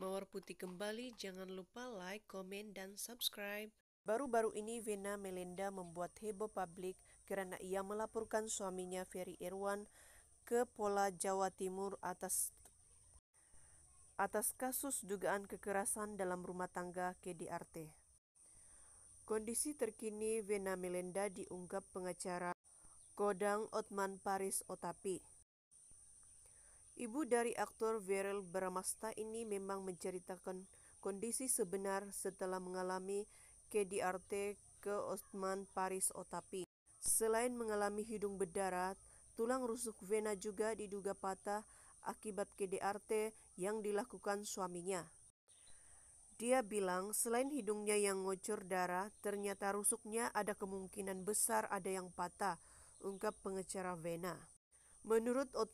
Mawar Putih kembali, jangan lupa like, komen, dan subscribe. Baru-baru ini Vena Melinda membuat heboh publik karena ia melaporkan suaminya Ferry Irwan ke Pola Jawa Timur atas atas kasus dugaan kekerasan dalam rumah tangga KDRT. Kondisi terkini Vena Melinda diungkap pengacara Kodang Otman Paris Otapi. Ibu dari aktor Viral Bramasta ini memang menceritakan kondisi sebenar setelah mengalami KDRT ke Osman Paris Otapi. Selain mengalami hidung berdarah, tulang rusuk vena juga diduga patah akibat KDRT yang dilakukan suaminya. Dia bilang selain hidungnya yang ngocor darah, ternyata rusuknya ada kemungkinan besar ada yang patah, ungkap pengecara Vena. Menurut Otman,